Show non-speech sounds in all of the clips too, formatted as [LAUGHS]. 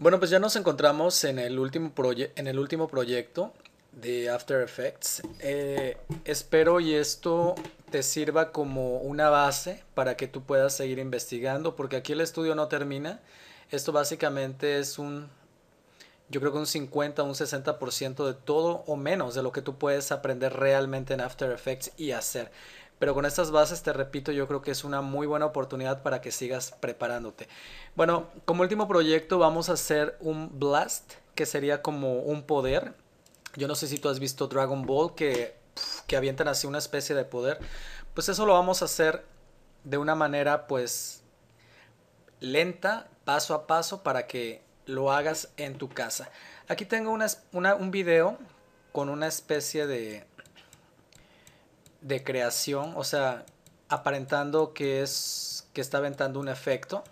Bueno, pues ya nos encontramos en el último, en el último proyecto de After Effects. Eh, espero y esto te sirva como una base para que tú puedas seguir investigando, porque aquí el estudio no termina. Esto básicamente es un, yo creo que un 50, un 60% de todo o menos de lo que tú puedes aprender realmente en After Effects y hacer. Pero con estas bases, te repito, yo creo que es una muy buena oportunidad para que sigas preparándote. Bueno, como último proyecto vamos a hacer un blast, que sería como un poder. Yo no sé si tú has visto Dragon Ball, que, avientan así una especie de poder. Pues eso lo vamos a hacer de una manera pues lenta, paso a paso, para que lo hagas en tu casa. Aquí tengo una, un video con una especie de, de creación, o sea, aparentando que es que está aventando un efecto.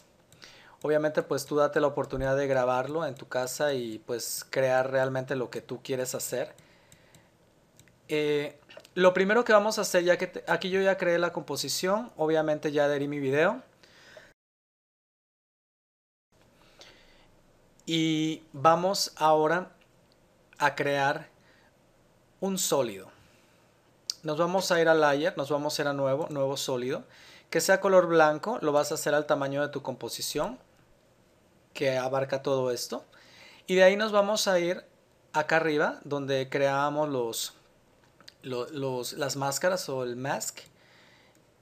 Obviamente, pues tú date la oportunidad de grabarlo en tu casa y pues crear realmente lo que tú quieres hacer. Eh, lo primero que vamos a hacer, ya que aquí yo ya creé la composición, obviamente ya adherí mi video. Y vamos ahora a crear un sólido. Nos vamos a ir a Layer, nos vamos a ir a Nuevo, Nuevo Sólido. Que sea color blanco, lo vas a hacer al tamaño de tu composición, que abarca todo esto. Y de ahí nos vamos a ir acá arriba, donde creamos las máscaras o el mask.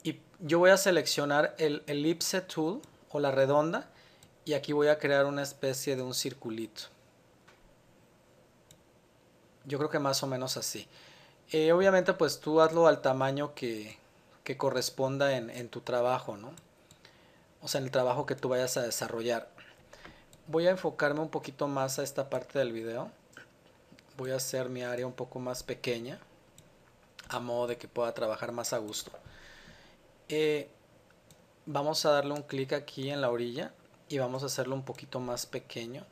Y yo voy a seleccionar el Ellipse tool o la redonda. Y aquí voy a crear una especie de un circulito. Yo creo que más o menos así. Eh, obviamente pues tú hazlo al tamaño que, corresponda en, tu trabajo, ¿no? O sea, en el trabajo que tú vayas a desarrollar. Voy a enfocarme un poquito más a esta parte del video. Voy a hacer mi área un poco más pequeña, a modo de que pueda trabajar más a gusto. Eh, vamos a darle un clic aquí en la orilla y vamos a hacerlo un poquito más pequeño.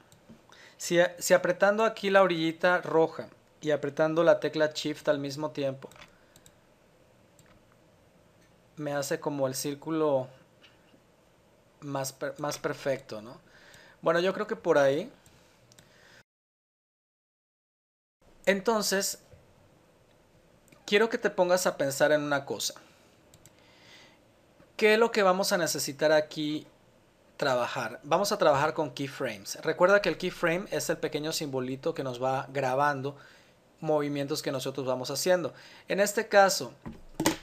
Si, si apretando aquí la orillita roja y apretando la tecla Shift al mismo tiempo. Me hace como el círculo más, más perfecto, Bueno, yo creo que por ahí. Entonces, quiero que te pongas a pensar en una cosa. ¿Qué es lo que vamos a necesitar aquí trabajar? Vamos a trabajar con keyframes. Recuerda que el keyframe es el pequeño simbolito que nos va grabando movimientos que nosotros vamos haciendo. En este caso,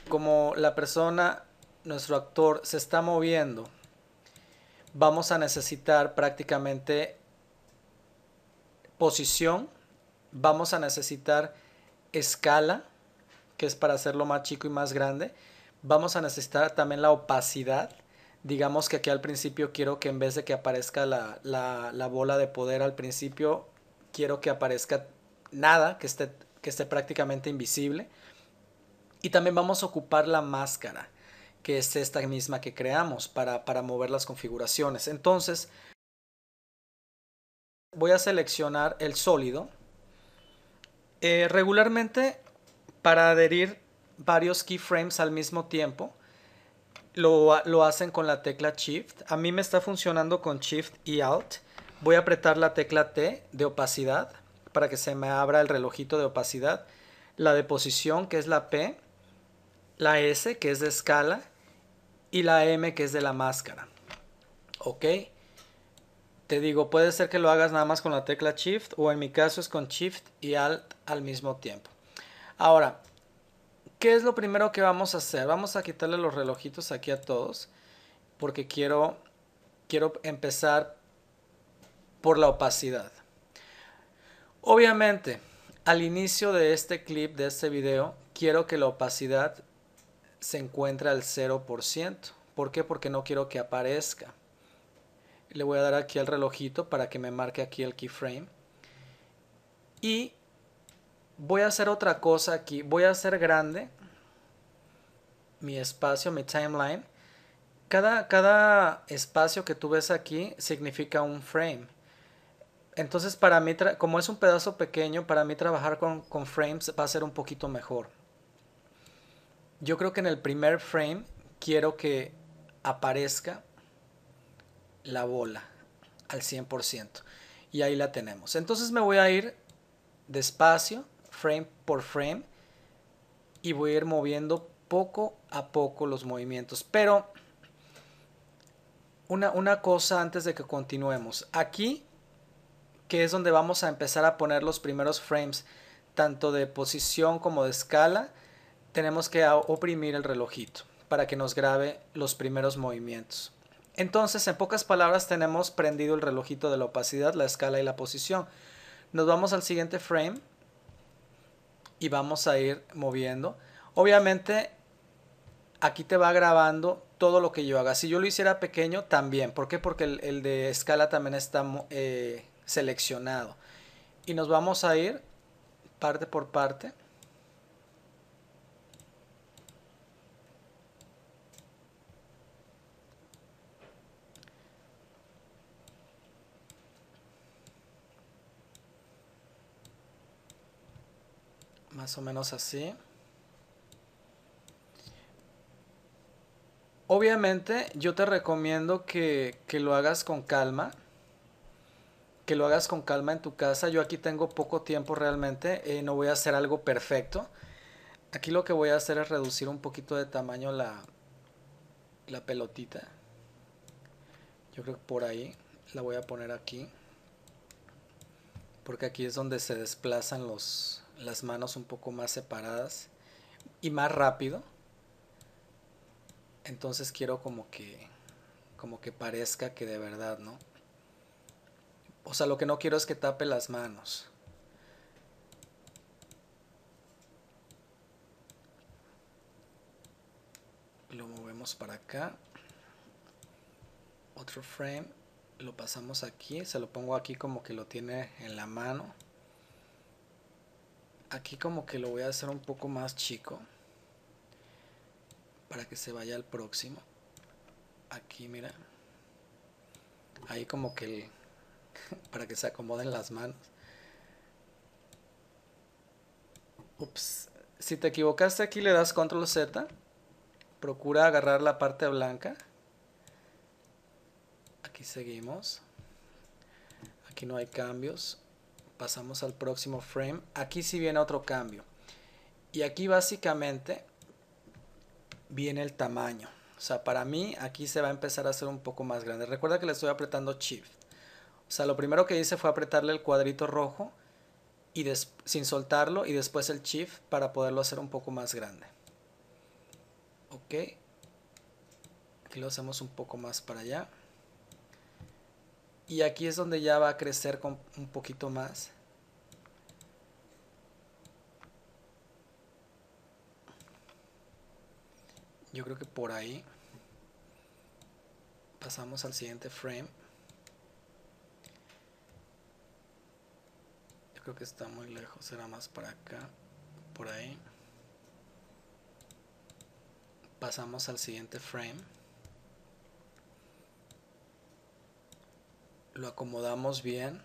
como la persona, nuestro actor, se está moviendo, vamos a necesitar prácticamente posición, vamos a necesitar escala, que es para hacerlo más chico y más grande. Vamos a necesitar también la opacidad. Digamos que aquí al principio quiero que en vez de que aparezca la, la, bola de poder al principio, quiero que aparezca nada, que esté, que esté prácticamente invisible. Y también vamos a ocupar la máscara, que es esta misma que creamos para, mover las configuraciones. Entonces, voy a seleccionar el sólido. Eh, regularmente, para adherir varios keyframes al mismo tiempo, lo, lo, hacen con la tecla Shift. A mí me está funcionando con Shift y Alt. Voy a apretar la tecla T de opacidad para que se me abra el relojito de opacidad, la de posición que es la P, la S que es de escala y la M que es de la máscara. Ok, te digo, puede ser que lo hagas nada más con la tecla Shift o en mi caso es con Shift y Alt al mismo tiempo. Ahora, ¿qué es lo primero que vamos a hacer? Vamos a quitarle los relojitos aquí a todos porque quiero, quiero empezar por la opacidad. Obviamente, al inicio de este clip, de este video, quiero que la opacidad se encuentre al 0%. ¿Por qué? Porque no quiero que aparezca. Le voy a dar aquí al relojito para que me marque aquí el keyframe. Y voy a hacer otra cosa aquí. Voy a hacer grande mi espacio, mi timeline. Cada, cada espacio que tú ves aquí significa un frame. Entonces, para mí, como es un pedazo pequeño, para mí trabajar con, frames va a ser un poquito mejor. Yo creo que en el primer frame quiero que aparezca la bola al 100%. Y ahí la tenemos. Entonces me voy a ir despacio, frame por frame, y voy a ir moviendo poco a poco los movimientos. Pero una cosa antes de que continuemos. Aquí que es donde vamos a empezar a poner los primeros frames, tanto de posición como de escala, tenemos que oprimir el relojito para que nos grabe los primeros movimientos. Entonces, en pocas palabras, tenemos prendido el relojito de la opacidad, la escala y la posición. Nos vamos al siguiente frame y vamos a ir moviendo. Obviamente, aquí te va grabando todo lo que yo haga. Si yo lo hiciera pequeño, también. ¿Por qué? Porque el, de escala también está eh, seleccionado. Y nos vamos a ir parte por parte. Más o menos así. Obviamente yo te recomiendo que, que, lo hagas con calma que lo hagas con calma en tu casa. Yo aquí tengo poco tiempo realmente, eh, no voy a hacer algo perfecto. Aquí lo que voy a hacer es reducir un poquito de tamaño la, la pelotita. Yo creo que por ahí la voy a poner aquí. Porque aquí es donde se desplazan los, las manos un poco más separadas y más rápido. Entonces quiero como que como que parezca que de verdad, ¿no? O sea, lo que no quiero es que tape las manos. Lo movemos para acá. Otro frame. Lo pasamos aquí. Se lo pongo aquí como que lo tiene en la mano. Aquí como que lo voy a hacer un poco más chico. Para que se vaya al próximo. Aquí, mira. Ahí como que... El, [LAUGHS] para que se acomoden las manos. Ups. Si te equivocaste aquí le das control Z. Procura agarrar la parte blanca. Aquí seguimos. Aquí no hay cambios. Pasamos al próximo frame. Aquí sí viene otro cambio. Y aquí básicamente viene el tamaño. O sea, para mí aquí se va a empezar a hacer un poco más grande. Recuerda que le estoy apretando Shift. O sea, lo primero que hice fue apretarle el cuadrito rojo y sin soltarlo y después el shift para poderlo hacer un poco más grande. Ok. Aquí lo hacemos un poco más para allá. Y aquí es donde ya va a crecer con un poquito más. Yo creo que por ahí pasamos al siguiente frame. creo que está muy lejos, será más para acá, por ahí. Pasamos al siguiente frame. Lo acomodamos bien.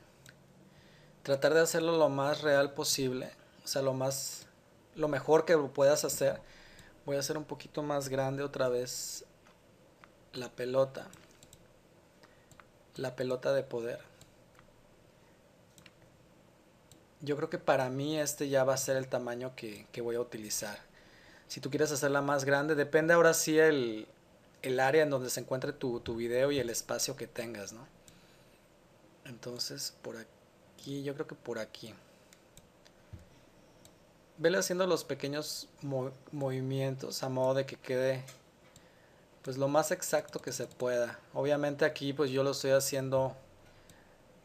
Tratar de hacerlo lo más real posible, o sea, lo más lo mejor que puedas hacer. Voy a hacer un poquito más grande otra vez la pelota. La pelota de poder. yo creo que para mí este ya va a ser el tamaño que, voy a utilizar. Si tú quieres hacerla más grande, depende ahora sí el, el área en donde se encuentre tu, tu, video y el espacio que tengas, ¿no? Entonces, por aquí, yo creo que por aquí. Vele haciendo los pequeños movimientos a modo de que quede pues lo más exacto que se pueda. Obviamente aquí pues yo lo estoy haciendo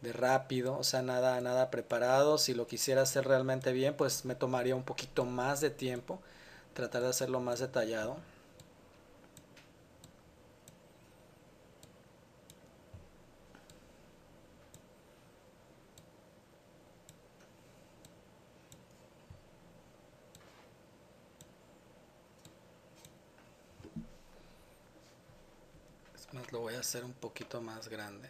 de rápido, o sea, nada, nada preparado. Si lo quisiera hacer realmente bien, pues me tomaría un poquito más de tiempo, tratar de hacerlo más detallado. Es más, lo voy a hacer un poquito más grande.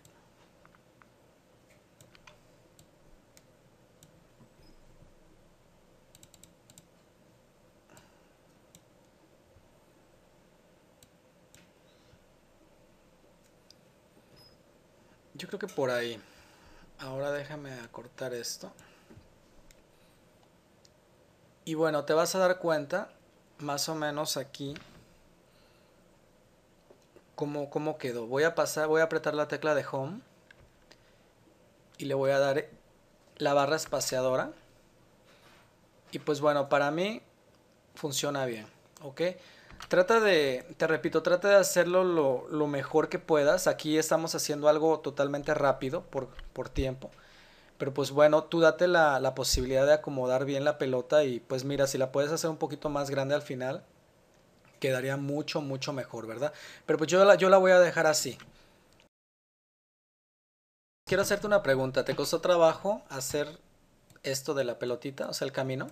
creo que por ahí. Ahora déjame acortar esto. Y bueno, te vas a dar cuenta más o menos aquí cómo, cómo quedó. Voy a pasar, voy a apretar la tecla de Home y le voy a dar la barra espaciadora. Y pues bueno, para mí funciona bien, ¿ok? Trata de, te repito, trata de hacerlo lo, mejor que puedas. Aquí estamos haciendo algo totalmente rápido por, tiempo. Pero pues bueno, tú date la, posibilidad de acomodar bien la pelota y pues mira, si la puedes hacer un poquito más grande al final, quedaría mucho, mucho mejor, ¿verdad? Pero pues yo yo la voy a dejar así. Quiero hacerte una pregunta. ¿Te costó trabajo hacer esto de la pelotita, o sea, el camino?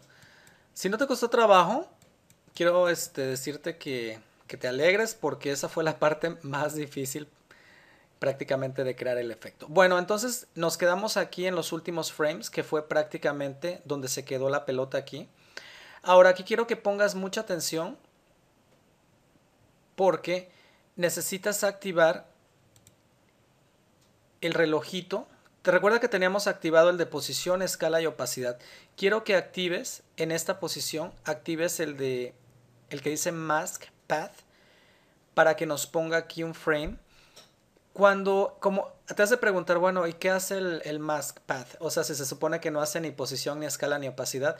Si no te costó trabajo, quiero este, decirte que, que te alegres porque esa fue la parte más difícil prácticamente de crear el efecto. Bueno, entonces nos quedamos aquí en los últimos frames, que fue prácticamente donde se quedó la pelota aquí. Ahora aquí quiero que pongas mucha atención porque necesitas activar el relojito. Te recuerda que teníamos activado el de posición, escala y opacidad. Quiero que actives en esta posición, actives el de el que dice mask path, para que nos ponga aquí un frame. Cuando, como te hace preguntar, bueno, ¿y qué hace el, el mask path? O sea, si se supone que no hace ni posición, ni escala, ni opacidad.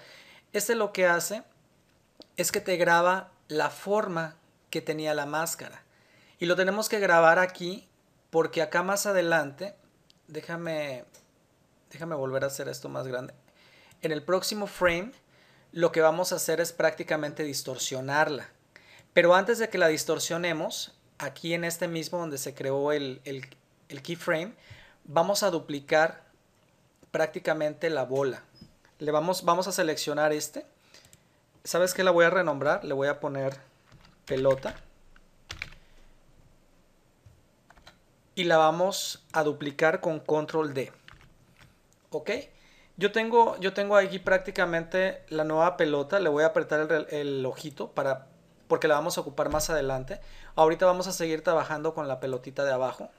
Este lo que hace es que te graba la forma que tenía la máscara. Y lo tenemos que grabar aquí porque acá más adelante, déjame, déjame volver a hacer esto más grande. En el próximo frame lo que vamos a hacer es prácticamente distorsionarla. Pero antes de que la distorsionemos, aquí en este mismo donde se creó el, el, keyframe, vamos a duplicar prácticamente la bola. Le vamos, vamos a seleccionar este. ¿Sabes qué? La voy a renombrar. Le voy a poner pelota. Y la vamos a duplicar con control D. ¿Ok? Yo tengo, yo tengo aquí prácticamente la nueva pelota, le voy a apretar el, ojito para, porque la vamos a ocupar más adelante. Ahorita vamos a seguir trabajando con la pelotita de abajo,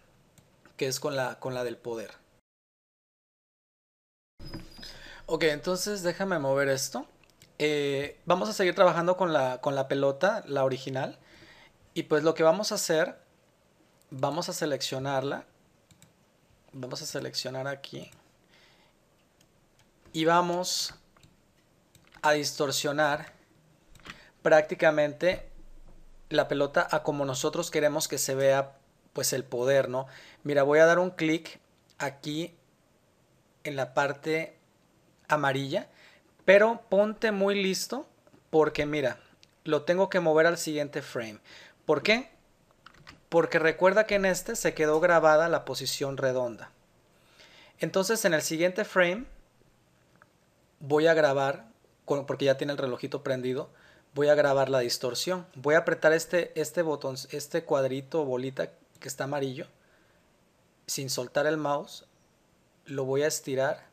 que es con la, con la del poder. Ok, entonces déjame mover esto. Eh, vamos a seguir trabajando con la pelota, la original. Y pues lo que vamos a hacer, vamos a seleccionarla. Vamos a seleccionar aquí y vamos a distorsionar prácticamente la pelota a como nosotros queremos que se vea pues el poder, ¿no? Mira, voy a dar un clic aquí en la parte amarilla, pero ponte muy listo porque mira, lo tengo que mover al siguiente frame. ¿Por qué? Porque recuerda que en este se quedó grabada la posición redonda. Entonces en el siguiente frame voy a grabar, porque ya tiene el relojito prendido, voy a grabar la distorsión. Voy a apretar este, este botón, este cuadrito bolita que está amarillo, sin soltar el mouse, lo voy a estirar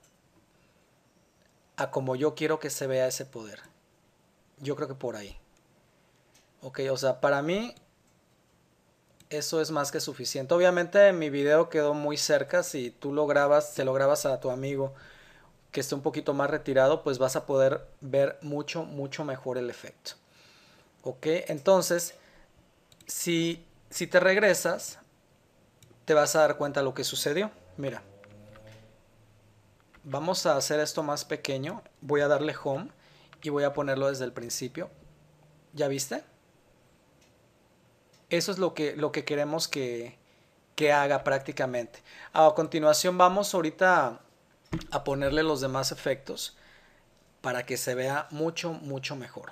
a como yo quiero que se vea ese poder. Yo creo que por ahí. Ok, o sea, para mí eso es más que suficiente. Obviamente mi video quedó muy cerca, si tú lo grabas, se lo grabas a tu amigo que esté un poquito más retirado, pues vas a poder ver mucho, mucho mejor el efecto. ¿Ok? Entonces, si, si te regresas, te vas a dar cuenta de lo que sucedió. Mira, vamos a hacer esto más pequeño. Voy a darle Home y voy a ponerlo desde el principio. ¿Ya viste? Eso es lo que, lo que queremos que, que haga prácticamente. A continuación vamos ahorita a ponerle los demás efectos para que se vea mucho, mucho mejor.